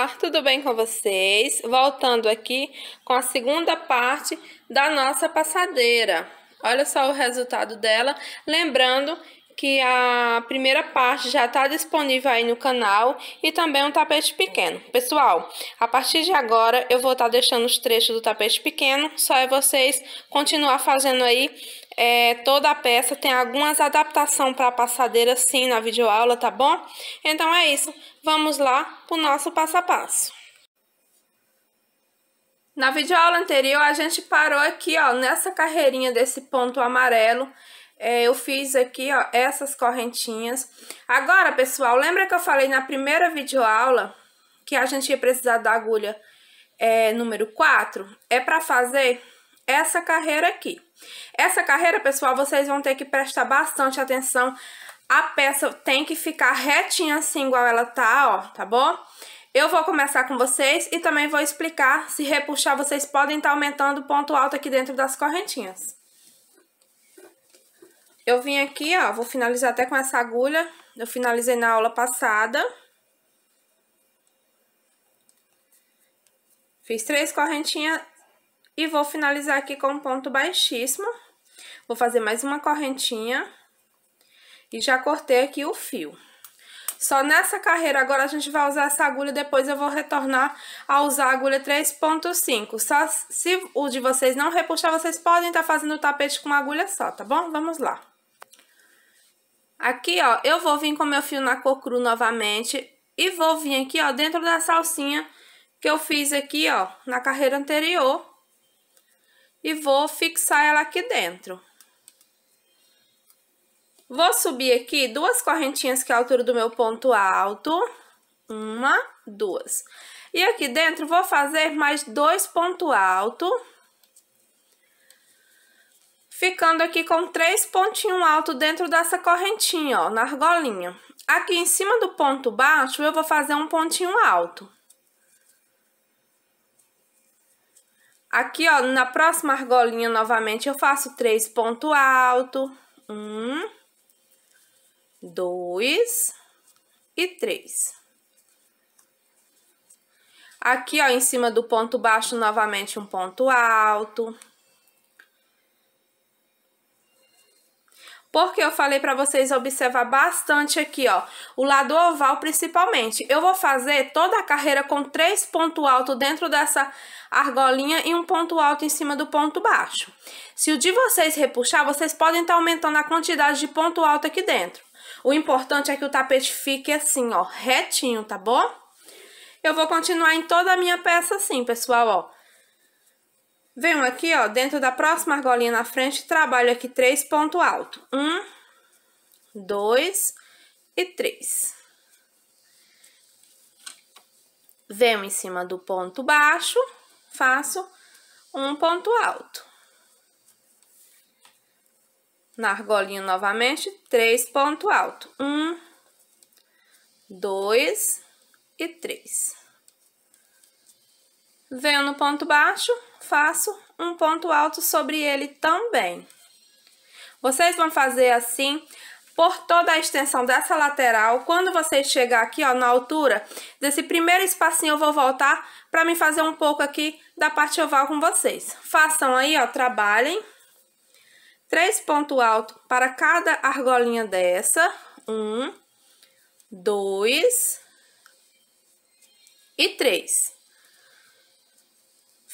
Olá, tudo bem com vocês? Voltando aqui com a segunda parte da nossa passadeira. Olha só o resultado dela. Lembrando que a primeira parte já está disponível aí no canal e também um tapete pequeno. Pessoal, a partir de agora eu vou estar tá deixando os trechos do tapete pequeno, só é vocês continuar fazendo aí é, toda a peça. Tem algumas adaptações para passadeira sim na videoaula, tá bom? Então é isso. Vamos lá para o nosso passo a passo. Na videoaula anterior, a gente parou aqui, ó, nessa carreirinha desse ponto amarelo. É, eu fiz aqui, ó, essas correntinhas. Agora, pessoal, lembra que eu falei na primeira videoaula que a gente ia precisar da agulha é, número 4? É para fazer essa carreira aqui. Essa carreira, pessoal, vocês vão ter que prestar bastante atenção. A peça tem que ficar retinha assim, igual ela tá, ó, tá bom? Eu vou começar com vocês e também vou explicar. Se repuxar, vocês podem estar tá aumentando o ponto alto aqui dentro das correntinhas. Eu vim aqui, ó, vou finalizar até com essa agulha. Eu finalizei na aula passada. Fiz três correntinhas e vou finalizar aqui com um ponto baixíssimo. Vou fazer mais uma correntinha. E já cortei aqui o fio. Só nessa carreira agora a gente vai usar essa agulha, depois eu vou retornar a usar a agulha 3.5. Só se o de vocês não repuxar, vocês podem estar tá fazendo o tapete com uma agulha só, tá bom? Vamos lá. Aqui, ó, eu vou vir com meu fio na cor cru novamente e vou vir aqui, ó, dentro da salsinha que eu fiz aqui, ó, na carreira anterior e vou fixar ela aqui dentro. Vou subir aqui duas correntinhas que é a altura do meu ponto alto. Uma, duas. E aqui dentro vou fazer mais dois ponto alto. Ficando aqui com três pontinhos alto dentro dessa correntinha, ó, na argolinha. Aqui em cima do ponto baixo eu vou fazer um pontinho alto. Aqui, ó, na próxima argolinha, novamente, eu faço três ponto alto. Um, dois e três. Aqui, ó, em cima do ponto baixo, novamente um ponto alto. Porque eu falei para vocês observar bastante aqui, ó, o lado oval principalmente. Eu vou fazer toda a carreira com três pontos altos dentro dessa argolinha e um ponto alto em cima do ponto baixo. Se o de vocês repuxar, vocês podem estar tá aumentando a quantidade de ponto alto aqui dentro. O importante é que o tapete fique assim, ó, retinho, tá bom? Eu vou continuar em toda a minha peça assim, pessoal, ó. Venho aqui, ó, dentro da próxima argolinha na frente, trabalho aqui três ponto alto. Um, dois e três. Venho em cima do ponto baixo, faço um ponto alto. Na argolinha novamente, três ponto alto. Um, dois e três. Venho no ponto baixo, faço um ponto alto sobre ele também. Vocês vão fazer assim por toda a extensão dessa lateral. Quando vocês chegar aqui, ó, na altura desse primeiro espacinho, eu vou voltar para me fazer um pouco aqui da parte oval com vocês. Façam aí, ó, trabalhem. Três pontos alto para cada argolinha dessa. Um, dois e três.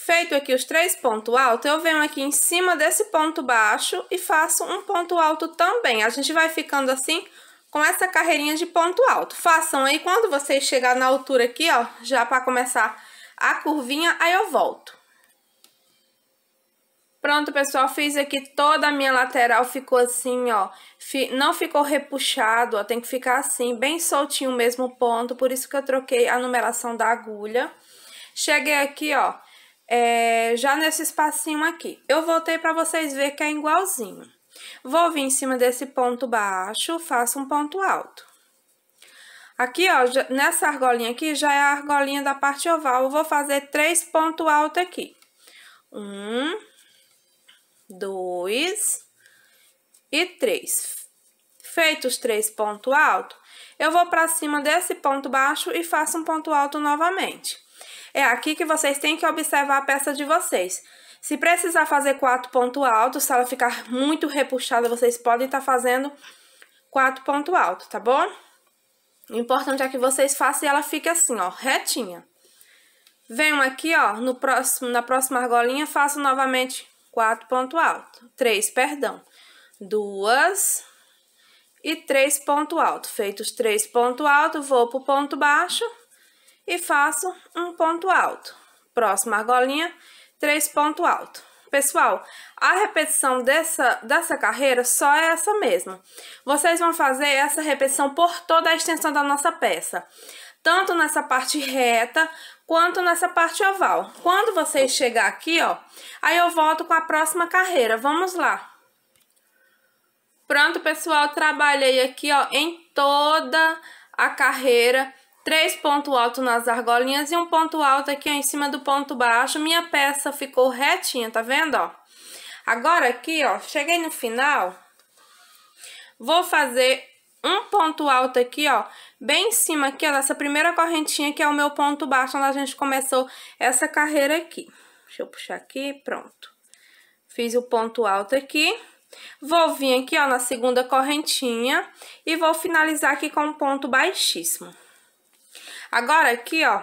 Feito aqui os três pontos altos, eu venho aqui em cima desse ponto baixo e faço um ponto alto também. A gente vai ficando assim com essa carreirinha de ponto alto. Façam aí, quando vocês chegar na altura aqui, ó, já para começar a curvinha, aí eu volto. Pronto, pessoal, fiz aqui toda a minha lateral, ficou assim, ó, não ficou repuxado, ó, tem que ficar assim, bem soltinho mesmo o ponto, por isso que eu troquei a numeração da agulha. Cheguei aqui, ó, é, já nesse espacinho aqui. Eu voltei para vocês ver que é igualzinho. Vou vir em cima desse ponto baixo, faço um ponto alto. Aqui, ó, já, nessa argolinha aqui, já é a argolinha da parte oval. Eu vou fazer três pontos altos aqui. Um, dois e três. feitos os três pontos altos, eu vou para cima desse ponto baixo e faço um ponto alto novamente. É aqui que vocês têm que observar a peça de vocês. Se precisar fazer quatro ponto alto, se ela ficar muito repuxada, vocês podem estar tá fazendo quatro ponto alto, tá bom? O importante é que vocês façam e ela fique assim, ó, retinha. Venho aqui, ó, no próximo, na próxima argolinha, faço novamente quatro ponto alto. Três, perdão. Duas e três ponto alto. Feitos três ponto alto, vou pro ponto baixo e faço um ponto alto. Próxima argolinha, três ponto alto. Pessoal, a repetição dessa, dessa carreira só é essa mesmo. Vocês vão fazer essa repetição por toda a extensão da nossa peça. Tanto nessa parte reta, quanto nessa parte oval. Quando vocês chegar aqui, ó, aí eu volto com a próxima carreira. Vamos lá. Pronto, pessoal, trabalhei aqui, ó, em toda a carreira três pontos altos nas argolinhas e um ponto alto aqui ó, em cima do ponto baixo. Minha peça ficou retinha, tá vendo, ó? Agora aqui, ó, cheguei no final, vou fazer um ponto alto aqui, ó, bem em cima aqui, ó, dessa primeira correntinha que é o meu ponto baixo, onde a gente começou essa carreira aqui. Deixa eu puxar aqui, pronto. Fiz o ponto alto aqui. Vou vir aqui, ó, na segunda correntinha e vou finalizar aqui com um ponto baixíssimo. Agora aqui, ó,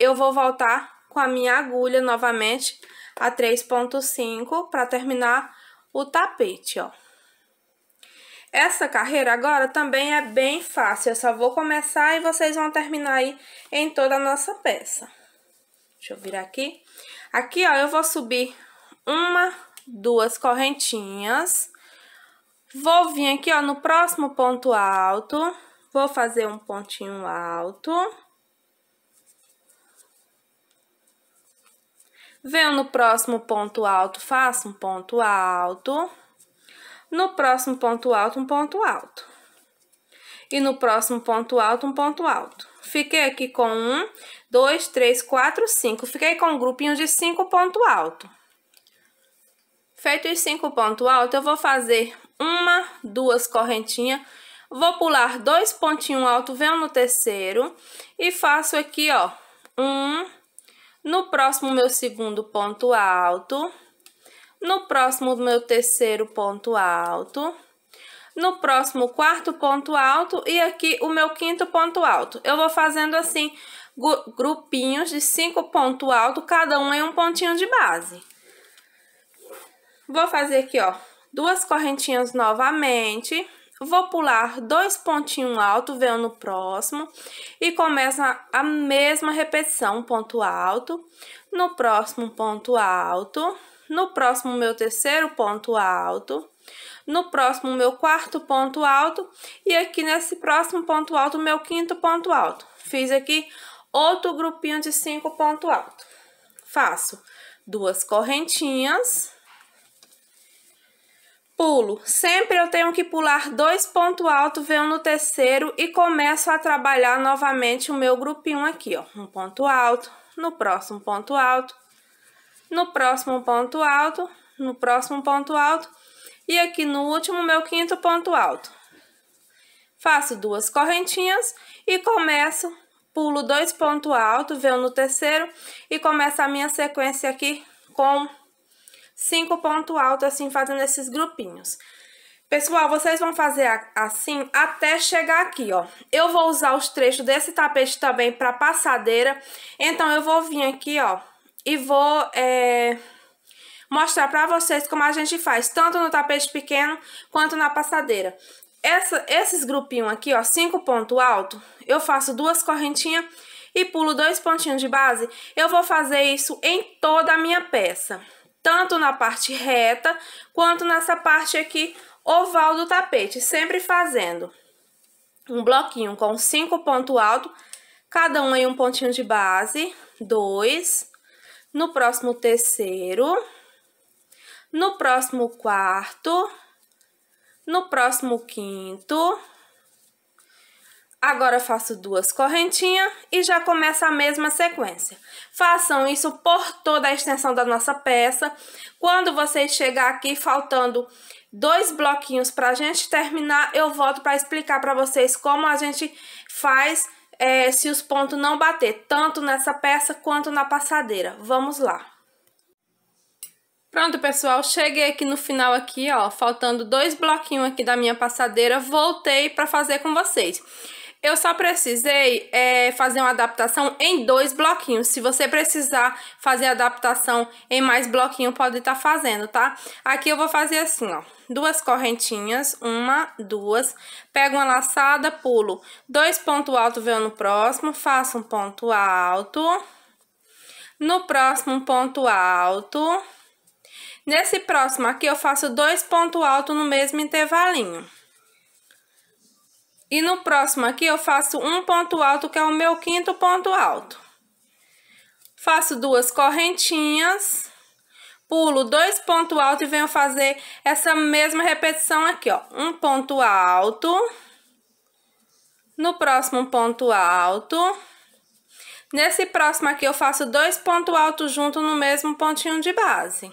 eu vou voltar com a minha agulha novamente a 3.5 para terminar o tapete, ó. Essa carreira agora também é bem fácil, eu só vou começar e vocês vão terminar aí em toda a nossa peça. Deixa eu virar aqui. Aqui, ó, eu vou subir uma, duas correntinhas. Vou vir aqui, ó, no próximo ponto alto, vou fazer um pontinho alto Venho no próximo ponto alto, faço um ponto alto. No próximo ponto alto, um ponto alto. E no próximo ponto alto, um ponto alto. Fiquei aqui com um, dois, três, quatro, cinco. Fiquei com um grupinho de cinco ponto alto. Feito os cinco ponto alto, eu vou fazer uma, duas correntinhas. Vou pular dois pontinhos alto, venho no terceiro. E faço aqui, ó, um, no próximo, meu segundo ponto alto. No próximo, meu terceiro ponto alto. No próximo, quarto ponto alto. E aqui, o meu quinto ponto alto. Eu vou fazendo assim, grupinhos de cinco pontos alto, cada um em um pontinho de base. Vou fazer aqui, ó, duas correntinhas novamente vou pular dois pontinhos alto, venho no próximo e começa a mesma repetição, ponto alto, no próximo ponto alto, no próximo meu terceiro ponto alto, no próximo meu quarto ponto alto e aqui nesse próximo ponto alto meu quinto ponto alto. Fiz aqui outro grupinho de cinco ponto alto. Faço duas correntinhas Pulo. Sempre eu tenho que pular dois pontos altos, venho no terceiro e começo a trabalhar novamente o meu grupinho aqui, ó. Um ponto alto, no próximo ponto alto, no próximo ponto alto, no próximo ponto alto e aqui no último meu quinto ponto alto. Faço duas correntinhas e começo, pulo dois pontos altos, venho no terceiro e começo a minha sequência aqui com cinco pontos altos, assim, fazendo esses grupinhos. Pessoal, vocês vão fazer assim até chegar aqui, ó. Eu vou usar os trechos desse tapete também pra passadeira. Então, eu vou vir aqui, ó, e vou é, mostrar pra vocês como a gente faz, tanto no tapete pequeno quanto na passadeira. Essa, esses grupinhos aqui, ó, cinco pontos alto, eu faço duas correntinhas e pulo dois pontinhos de base. Eu vou fazer isso em toda a minha peça tanto na parte reta quanto nessa parte aqui oval do tapete, sempre fazendo um bloquinho com cinco pontos altos, cada um em um pontinho de base, dois, no próximo terceiro, no próximo quarto, no próximo quinto, Agora faço duas correntinhas e já começa a mesma sequência. Façam isso por toda a extensão da nossa peça. Quando vocês chegar aqui faltando dois bloquinhos para a gente terminar, eu volto para explicar para vocês como a gente faz é, se os pontos não bater, tanto nessa peça quanto na passadeira. Vamos lá. Pronto, pessoal, cheguei aqui no final aqui, ó, faltando dois bloquinhos aqui da minha passadeira, voltei para fazer com vocês. Eu só precisei é, fazer uma adaptação em dois bloquinhos. Se você precisar fazer adaptação em mais bloquinho, pode estar tá fazendo, tá? Aqui eu vou fazer assim, ó. Duas correntinhas, uma, duas. Pego uma laçada, pulo. Dois pontos altos, venho no próximo, faço um ponto alto. No próximo, um ponto alto. Nesse próximo aqui, eu faço dois pontos altos no mesmo intervalinho. E no próximo aqui eu faço um ponto alto, que é o meu quinto ponto alto. Faço duas correntinhas, pulo dois pontos altos e venho fazer essa mesma repetição aqui, ó. Um ponto alto, no próximo ponto alto. Nesse próximo aqui eu faço dois pontos altos junto no mesmo pontinho de base.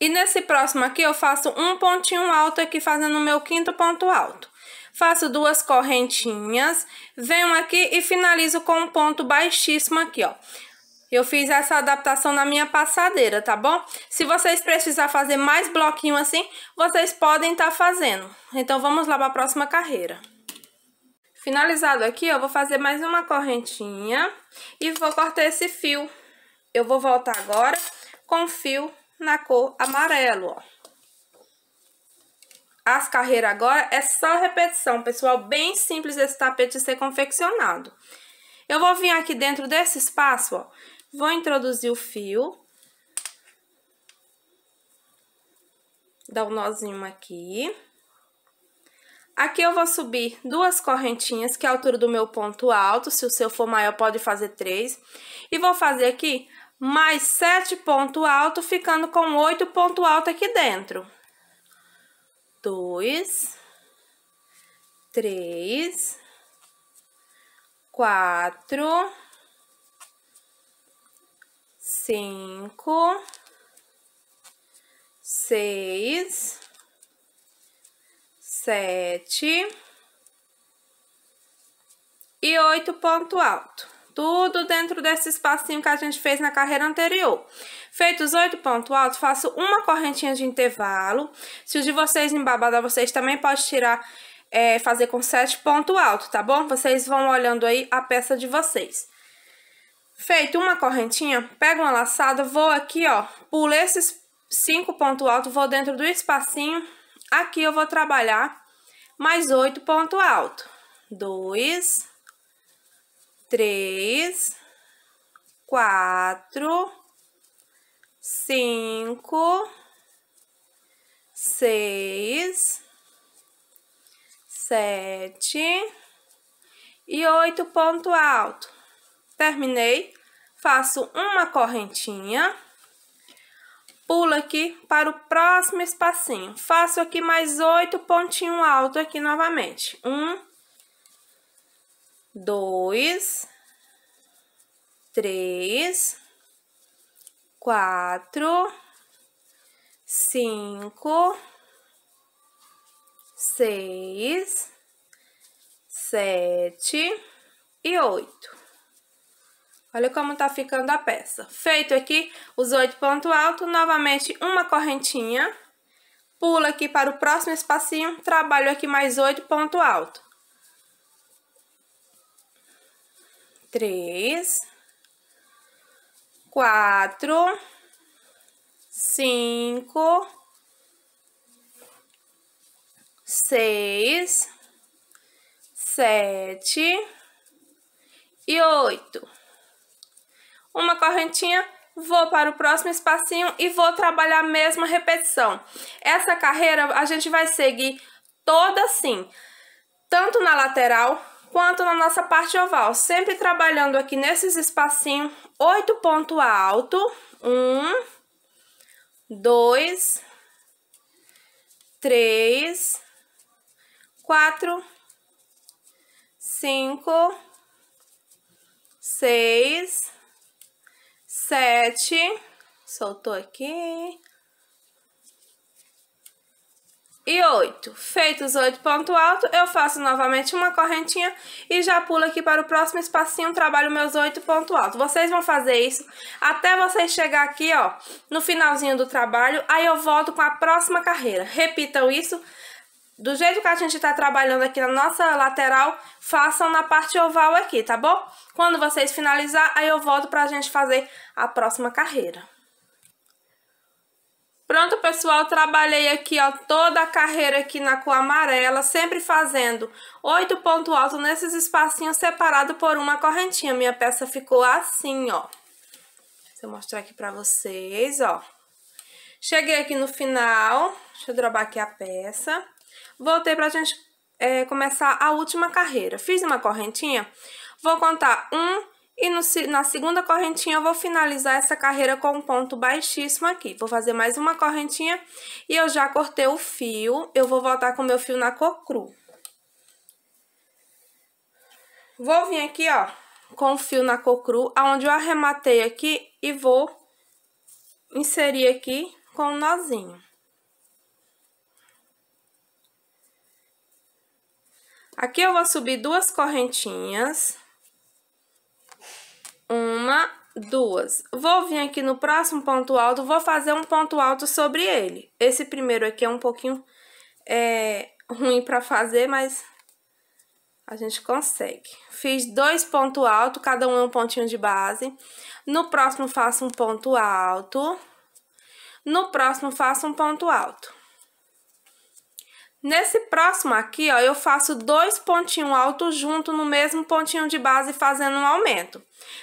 E nesse próximo aqui eu faço um pontinho alto aqui fazendo o meu quinto ponto alto faço duas correntinhas, venho aqui e finalizo com um ponto baixíssimo aqui, ó. Eu fiz essa adaptação na minha passadeira, tá bom? Se vocês precisar fazer mais bloquinho assim, vocês podem estar tá fazendo. Então, vamos lá para a próxima carreira. Finalizado aqui, eu vou fazer mais uma correntinha e vou cortar esse fio. Eu vou voltar agora com fio na cor amarelo, ó as carreiras agora é só repetição, pessoal. Bem simples esse tapete ser confeccionado. Eu vou vir aqui dentro desse espaço, ó. Vou introduzir o fio. Dá um nozinho aqui. Aqui eu vou subir duas correntinhas, que é a altura do meu ponto alto. Se o seu for maior, pode fazer três. E vou fazer aqui mais sete ponto alto, ficando com oito ponto alto aqui dentro dois, três, quatro, cinco, seis, sete e oito ponto alto tudo dentro desse espacinho que a gente fez na carreira anterior. Feitos oito pontos altos, faço uma correntinha de intervalo. Se o de vocês embabada, vocês também podem tirar, é, fazer com sete pontos altos, tá bom? Vocês vão olhando aí a peça de vocês. Feito uma correntinha, pego uma laçada, vou aqui, ó, pulo esses cinco pontos altos, vou dentro do espacinho. Aqui eu vou trabalhar mais oito pontos altos. Dois, três, quatro, cinco, seis, sete e oito ponto alto. Terminei, faço uma correntinha, pulo aqui para o próximo espacinho. Faço aqui mais oito pontinhos alto aqui novamente. Um, dois, três, quatro, cinco, seis, sete e oito. Olha como tá ficando a peça. Feito aqui os oito pontos altos, novamente uma correntinha. Pula aqui para o próximo espacinho, trabalho aqui mais oito pontos altos. três, quatro, cinco, seis, sete e oito. Uma correntinha vou para o próximo espacinho e vou trabalhar a mesma repetição. Essa carreira a gente vai seguir toda assim, tanto na lateral quanto na nossa parte oval. Sempre trabalhando aqui nesses espacinhos, oito pontos alto. Um, dois, três, quatro, cinco, seis, sete. Soltou aqui e 8. Feitos os 8 ponto alto, eu faço novamente uma correntinha e já pulo aqui para o próximo espacinho, trabalho meus 8 ponto alto. Vocês vão fazer isso até vocês chegar aqui, ó, no finalzinho do trabalho, aí eu volto com a próxima carreira. Repitam isso. Do jeito que a gente tá trabalhando aqui na nossa lateral, façam na parte oval aqui, tá bom? Quando vocês finalizar, aí eu volto pra gente fazer a próxima carreira. Pronto, pessoal, trabalhei aqui, ó, toda a carreira aqui na cor amarela, sempre fazendo oito pontos altos nesses espacinhos separados por uma correntinha. Minha peça ficou assim, ó. Deixa eu mostrar aqui pra vocês, ó. Cheguei aqui no final, deixa eu drobar aqui a peça. Voltei pra gente é, começar a última carreira. Fiz uma correntinha, vou contar um, e no, na segunda correntinha eu vou finalizar essa carreira com um ponto baixíssimo aqui. Vou fazer mais uma correntinha e eu já cortei o fio. Eu vou voltar com meu fio na cor cru. Vou vir aqui, ó, com o fio na cor cru, aonde eu arrematei aqui e vou inserir aqui com um nozinho. Aqui eu vou subir duas correntinhas uma, duas. Vou vir aqui no próximo ponto alto, vou fazer um ponto alto sobre ele. Esse primeiro aqui é um pouquinho é, ruim pra fazer, mas a gente consegue. Fiz dois pontos altos, cada um é um pontinho de base. No próximo faço um ponto alto. No próximo faço um ponto alto. Nesse próximo aqui, ó, eu faço dois pontinhos altos junto no mesmo pontinho de base fazendo um aumento.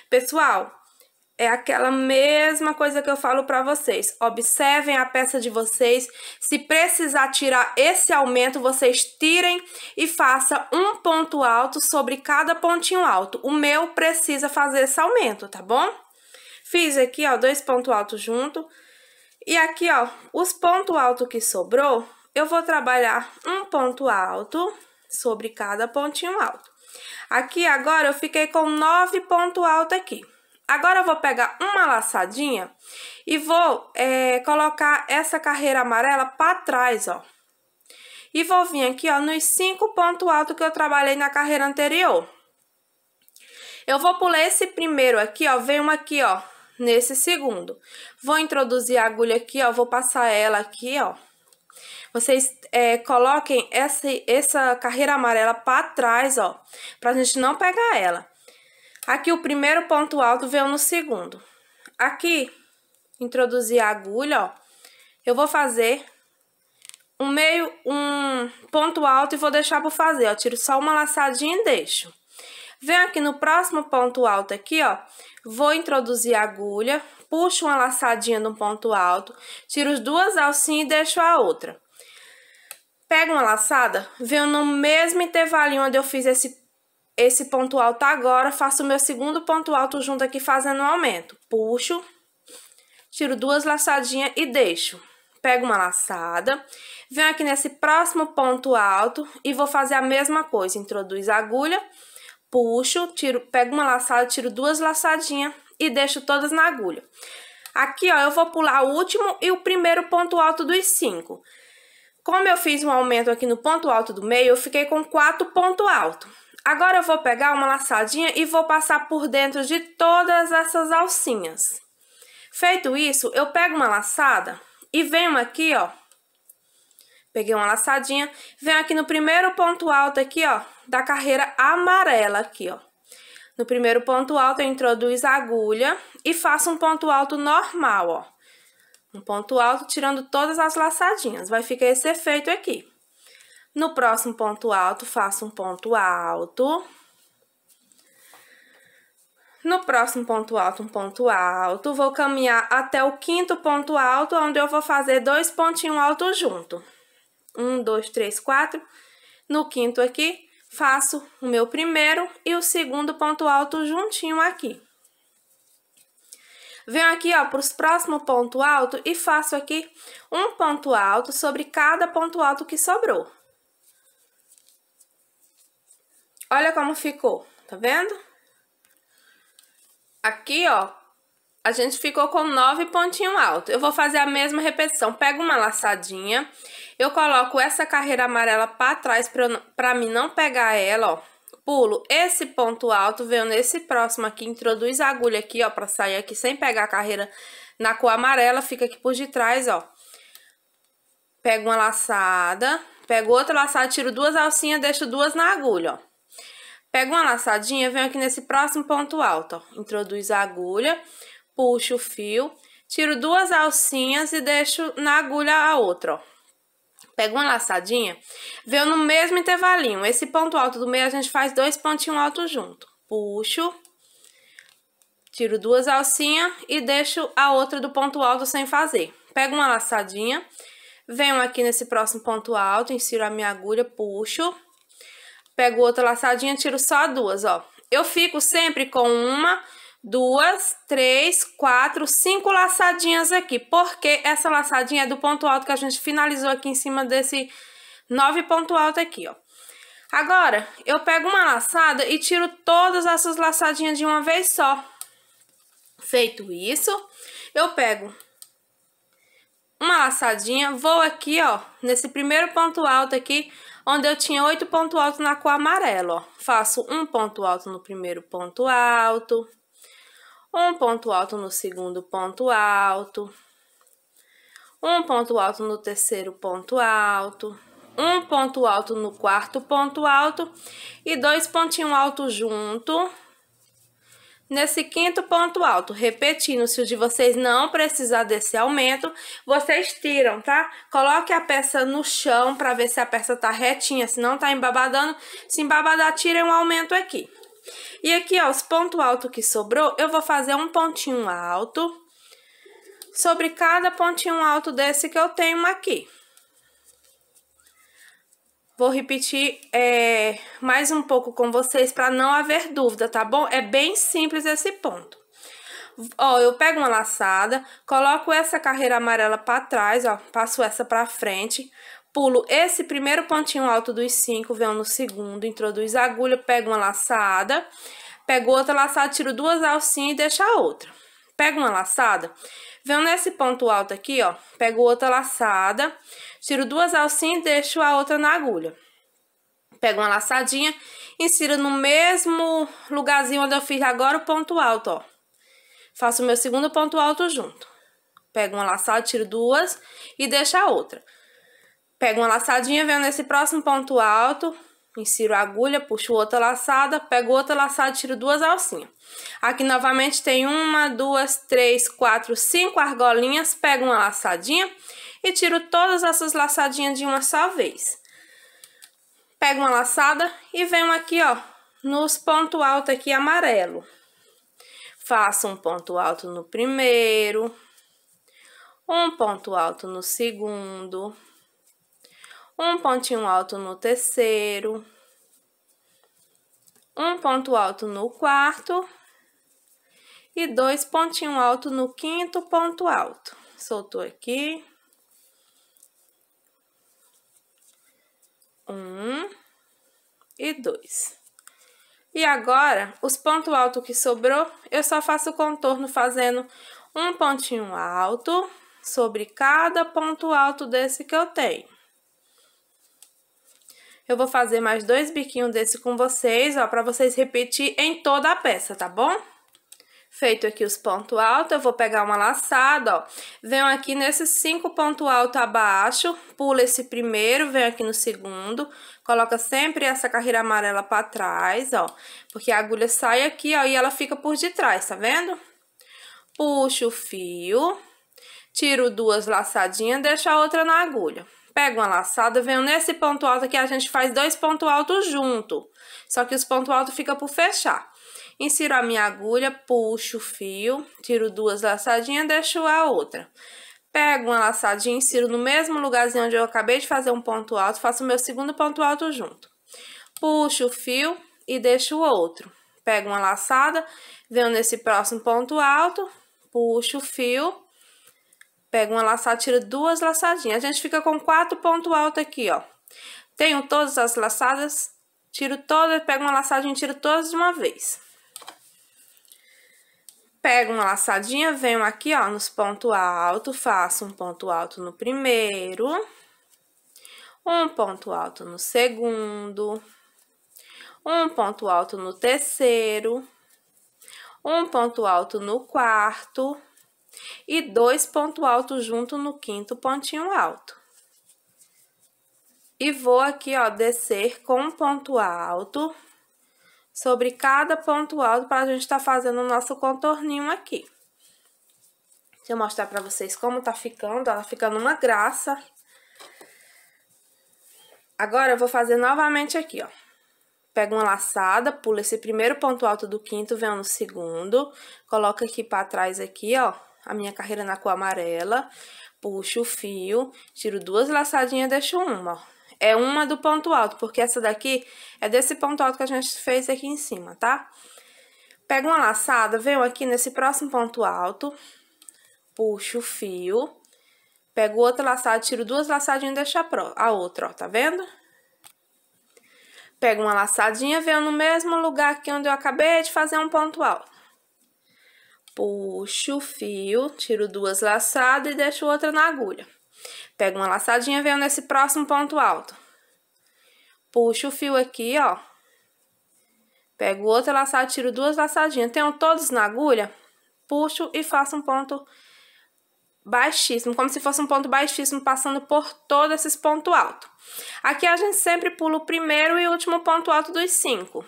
Pessoal, é aquela mesma coisa que eu falo para vocês. Observem a peça de vocês. Se precisar tirar esse aumento, vocês tirem e faça um ponto alto sobre cada pontinho alto. O meu precisa fazer esse aumento, tá bom? Fiz aqui, ó, dois pontos altos junto. E aqui, ó, os pontos altos que sobrou, eu vou trabalhar um ponto alto sobre cada pontinho alto. Aqui agora eu fiquei com nove ponto alto aqui. Agora eu vou pegar uma laçadinha e vou é, colocar essa carreira amarela para trás, ó. E vou vir aqui, ó, nos cinco ponto alto que eu trabalhei na carreira anterior. Eu vou pular esse primeiro aqui, ó, venho aqui, ó, nesse segundo. Vou introduzir a agulha aqui, ó, vou passar ela aqui, ó, vocês é, coloquem essa, essa carreira amarela para trás, ó, pra gente não pegar ela. Aqui o primeiro ponto alto veio no segundo. Aqui, introduzir a agulha, ó, eu vou fazer um meio, um ponto alto e vou deixar por fazer, ó, tiro só uma laçadinha e deixo. Venho aqui no próximo ponto alto aqui, ó, vou introduzir a agulha, puxo uma laçadinha no ponto alto, tiro duas alcinhas e deixo a outra pega uma laçada, venho no mesmo intervalinho onde eu fiz esse, esse ponto alto agora, faço o meu segundo ponto alto junto aqui fazendo um aumento. Puxo, tiro duas laçadinhas e deixo. Pego uma laçada, venho aqui nesse próximo ponto alto e vou fazer a mesma coisa. Introduz a agulha, puxo, tiro, pego uma laçada, tiro duas laçadinhas e deixo todas na agulha. Aqui, ó, eu vou pular o último e o primeiro ponto alto dos cinco. Como eu fiz um aumento aqui no ponto alto do meio, eu fiquei com quatro ponto alto. Agora eu vou pegar uma laçadinha e vou passar por dentro de todas essas alcinhas. Feito isso, eu pego uma laçada e venho aqui, ó. Peguei uma laçadinha, venho aqui no primeiro ponto alto aqui, ó, da carreira amarela aqui, ó. No primeiro ponto alto eu introduzo a agulha e faço um ponto alto normal, ó um ponto alto, tirando todas as laçadinhas. Vai ficar esse efeito aqui. No próximo ponto alto, faço um ponto alto. No próximo ponto alto, um ponto alto. Vou caminhar até o quinto ponto alto, onde eu vou fazer dois pontinhos altos junto. Um, dois, três, quatro. No quinto aqui, faço o meu primeiro e o segundo ponto alto juntinho aqui. Venho aqui, ó, para o próximo ponto alto e faço aqui um ponto alto sobre cada ponto alto que sobrou. Olha como ficou, tá vendo? Aqui, ó, a gente ficou com nove pontinhos altos. Eu vou fazer a mesma repetição. Pego uma laçadinha, eu coloco essa carreira amarela para trás para mim não pegar ela, ó pulo. Esse ponto alto venho nesse próximo aqui, introduz a agulha aqui, ó, pra sair aqui sem pegar a carreira na cor amarela, fica aqui por de trás, ó. Pego uma laçada, pego outra laçada, tiro duas alcinhas, deixo duas na agulha, ó. Pego uma laçadinha, venho aqui nesse próximo ponto alto, ó. Introduz a agulha, puxo o fio, tiro duas alcinhas e deixo na agulha a outra, ó pega uma laçadinha, veio no mesmo intervalinho. Esse ponto alto do meio a gente faz dois pontinhos altos junto. Puxo, tiro duas alcinhas e deixo a outra do ponto alto sem fazer. Pego uma laçadinha, venho aqui nesse próximo ponto alto, insiro a minha agulha, puxo, pego outra laçadinha, tiro só duas, ó. Eu fico sempre com uma duas, três, quatro, cinco laçadinhas aqui. Porque essa laçadinha é do ponto alto que a gente finalizou aqui em cima desse nove ponto alto aqui, ó. Agora, eu pego uma laçada e tiro todas essas laçadinhas de uma vez só. Feito isso, eu pego uma laçadinha, vou aqui, ó, nesse primeiro ponto alto aqui, onde eu tinha oito ponto alto na cor amarelo, ó. Faço um ponto alto no primeiro ponto alto, um ponto alto no segundo ponto alto, um ponto alto no terceiro ponto alto, um ponto alto no quarto ponto alto e dois pontinhos altos junto nesse quinto ponto alto. Repetindo, se o de vocês não precisar desse aumento, vocês tiram, tá? Coloque a peça no chão para ver se a peça tá retinha, se não tá embabadando. Se embabadar, tira um aumento aqui. E aqui, ó, os pontos altos que sobrou, eu vou fazer um pontinho alto sobre cada pontinho alto desse que eu tenho aqui. Vou repetir é, mais um pouco com vocês para não haver dúvida, tá bom? É bem simples esse ponto. Ó, eu pego uma laçada, coloco essa carreira amarela para trás, ó, passo essa para frente, Pulo esse primeiro pontinho alto dos cinco, venho no segundo, introduzo a agulha, pego uma laçada, pego outra laçada, tiro duas alcinhas e deixo a outra. Pego uma laçada, venho nesse ponto alto aqui, ó, pego outra laçada, tiro duas alcinhas e deixo a outra na agulha. Pego uma laçadinha, insiro no mesmo lugarzinho onde eu fiz agora o ponto alto, ó. Faço o meu segundo ponto alto junto. Pego uma laçada, tiro duas e deixo a outra. Pego uma laçadinha, venho nesse próximo ponto alto, insiro a agulha, puxo outra laçada, pego outra laçada, tiro duas alcinhas. Aqui novamente tem uma, duas, três, quatro, cinco argolinhas, pego uma laçadinha e tiro todas essas laçadinhas de uma só vez. Pego uma laçada e venho aqui, ó, nos ponto alto aqui amarelo. Faço um ponto alto no primeiro, um ponto alto no segundo, um pontinho alto no terceiro, um ponto alto no quarto e dois pontinhos alto no quinto ponto alto. Soltou aqui. Um e dois. E agora, os pontos altos que sobrou, eu só faço o contorno fazendo um pontinho alto sobre cada ponto alto desse que eu tenho. Eu vou fazer mais dois biquinhos desse com vocês, ó, pra vocês repetir em toda a peça, tá bom? Feito aqui os pontos altos, eu vou pegar uma laçada, ó. Venho aqui nesses cinco pontos altos abaixo, pula esse primeiro, venho aqui no segundo. Coloca sempre essa carreira amarela pra trás, ó. Porque a agulha sai aqui, ó, e ela fica por detrás, tá vendo? Puxo o fio, tiro duas laçadinhas, deixo a outra na agulha. Pega uma laçada, venho nesse ponto alto aqui, a gente faz dois pontos altos junto. Só que os pontos altos fica por fechar. Insiro a minha agulha, puxo o fio, tiro duas laçadinhas, deixo a outra. Pego uma laçadinha, insiro no mesmo lugarzinho onde eu acabei de fazer um ponto alto, faço o meu segundo ponto alto junto. Puxo o fio e deixo o outro. Pego uma laçada, venho nesse próximo ponto alto, puxo o fio Pega uma laçada, tira duas laçadinhas. A gente fica com quatro ponto alto aqui, ó. Tenho todas as laçadas, tiro todas, pego uma laçadinha, tiro todas de uma vez. Pego uma laçadinha, venho aqui, ó, nos ponto alto, faço um ponto alto no primeiro, um ponto alto no segundo, um ponto alto no terceiro, um ponto alto no quarto, e dois pontos altos junto no quinto pontinho alto. E vou aqui, ó, descer com um ponto alto sobre cada ponto alto para a gente estar tá fazendo o nosso contorninho aqui. Deixa eu mostrar para vocês como tá ficando, ela tá ficando uma graça. Agora, eu vou fazer novamente aqui, ó. Pego uma laçada, pulo esse primeiro ponto alto do quinto, venho no segundo, coloca aqui para trás aqui, ó, a minha carreira na cor amarela, puxo o fio, tiro duas laçadinhas, deixo uma, ó. É uma do ponto alto, porque essa daqui é desse ponto alto que a gente fez aqui em cima, tá? Pego uma laçada, venho aqui nesse próximo ponto alto, puxo o fio, pego outra laçada, tiro duas laçadinhas e deixo a, a outra, ó, tá vendo? Pego uma laçadinha, venho no mesmo lugar aqui onde eu acabei de fazer um ponto alto. Puxo o fio, tiro duas laçadas e deixo outra na agulha. Pego uma laçadinha e venho nesse próximo ponto alto. Puxo o fio aqui, ó. Pego outra laçada, tiro duas laçadinhas. Tenho todos na agulha, puxo e faço um ponto baixíssimo, como se fosse um ponto baixíssimo passando por todos esses ponto alto. Aqui a gente sempre pula o primeiro e último ponto alto dos cinco.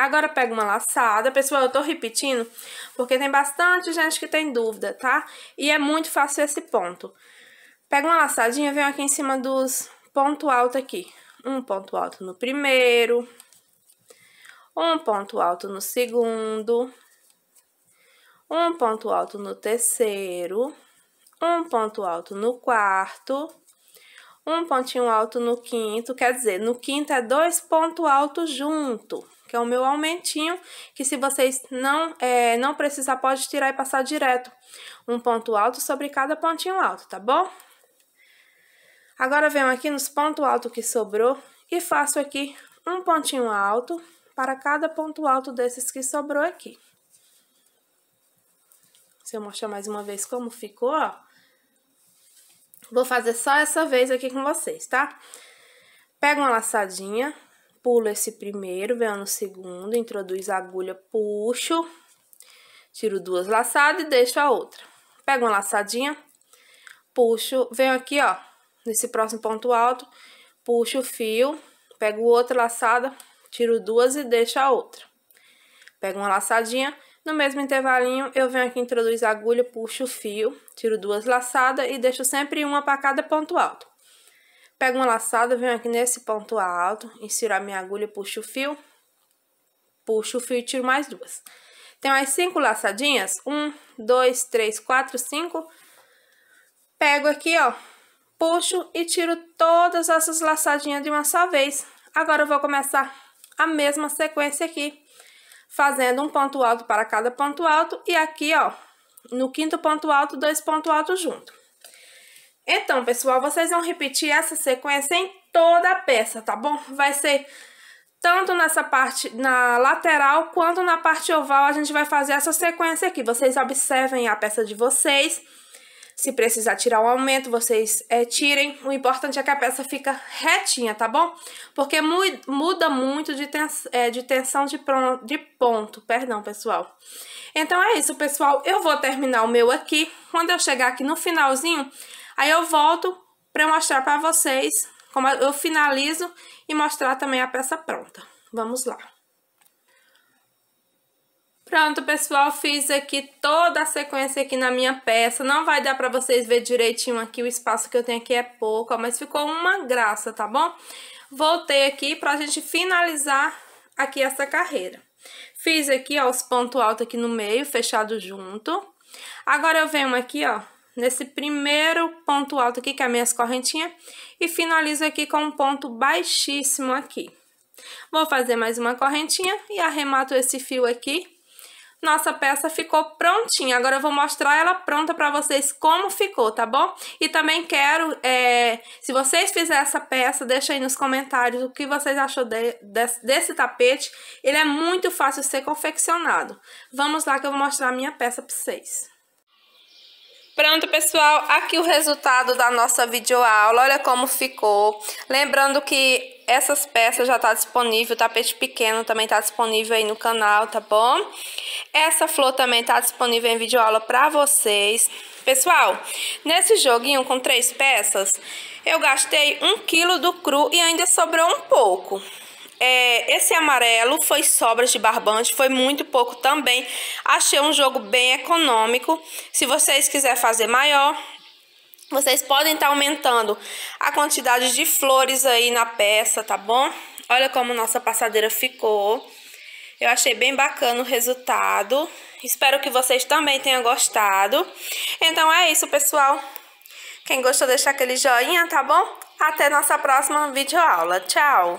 Agora pega uma laçada. Pessoal, eu tô repetindo porque tem bastante gente que tem dúvida, tá? E é muito fácil esse ponto. Pega uma laçadinha, vem aqui em cima dos ponto alto aqui. Um ponto alto no primeiro, um ponto alto no segundo, um ponto alto no terceiro, um ponto alto no quarto, um pontinho alto no quinto, quer dizer, no quinto é dois pontos altos junto que é o meu aumentinho, que se vocês não, é, não precisar, pode tirar e passar direto. Um ponto alto sobre cada pontinho alto, tá bom? Agora, venho aqui nos ponto alto que sobrou e faço aqui um pontinho alto para cada ponto alto desses que sobrou aqui. Se eu mostrar mais uma vez como ficou, ó. Vou fazer só essa vez aqui com vocês, tá? Pego uma laçadinha, pulo esse primeiro, venho no segundo, introduz a agulha, puxo, tiro duas laçadas e deixo a outra. Pego uma laçadinha, puxo, venho aqui, ó, nesse próximo ponto alto, puxo o fio, pego outra laçada, tiro duas e deixo a outra. Pego uma laçadinha, no mesmo intervalinho, eu venho aqui, introduzo a agulha, puxo o fio, tiro duas laçadas e deixo sempre uma para cada ponto alto. Pego uma laçada, venho aqui nesse ponto alto, insiro a minha agulha, puxo o fio, puxo o fio e tiro mais duas. Tenho as cinco laçadinhas, um, dois, três, quatro, cinco. Pego aqui, ó, puxo e tiro todas essas laçadinhas de uma só vez. Agora eu vou começar a mesma sequência aqui, fazendo um ponto alto para cada ponto alto e aqui, ó, no quinto ponto alto, dois pontos altos junto. Então, pessoal, vocês vão repetir essa sequência em toda a peça, tá bom? Vai ser tanto nessa parte, na lateral, quanto na parte oval, a gente vai fazer essa sequência aqui. Vocês observem a peça de vocês. Se precisar tirar o aumento, vocês é, tirem. O importante é que a peça fica retinha, tá bom? Porque mu muda muito de, é, de tensão de, de ponto, perdão, pessoal. Então é isso, pessoal. Eu vou terminar o meu aqui. Quando eu chegar aqui no finalzinho, Aí eu volto para mostrar para vocês como eu finalizo e mostrar também a peça pronta. Vamos lá. Pronto, pessoal, fiz aqui toda a sequência aqui na minha peça. Não vai dar pra vocês ver direitinho aqui, o espaço que eu tenho aqui é pouco, mas ficou uma graça, tá bom? Voltei aqui pra gente finalizar aqui essa carreira. Fiz aqui, ó, os pontos altos aqui no meio, fechado junto. Agora eu venho aqui, ó, nesse primeiro ponto alto aqui, que é as minhas correntinhas, e finalizo aqui com um ponto baixíssimo aqui. Vou fazer mais uma correntinha e arremato esse fio aqui. Nossa peça ficou prontinha, agora eu vou mostrar ela pronta para vocês como ficou, tá bom? E também quero, é, se vocês fizerem essa peça, deixa aí nos comentários o que vocês achou de, desse, desse tapete. Ele é muito fácil de ser confeccionado. Vamos lá que eu vou mostrar a minha peça para vocês. Pronto, pessoal, aqui o resultado da nossa videoaula, olha como ficou. Lembrando que essas peças já tá disponível, o tapete pequeno também está disponível aí no canal, tá bom? Essa flor também está disponível em videoaula para vocês. Pessoal, nesse joguinho com três peças, eu gastei um quilo do cru e ainda sobrou um pouco. É, esse amarelo foi sobras de barbante, foi muito pouco também. Achei um jogo bem econômico. Se vocês quiserem fazer maior, vocês podem estar tá aumentando a quantidade de flores aí na peça, tá bom? Olha como nossa passadeira ficou. Eu achei bem bacana o resultado. Espero que vocês também tenham gostado. Então é isso, pessoal. Quem gostou, deixa aquele joinha, tá bom? Até nossa próxima videoaula. Tchau!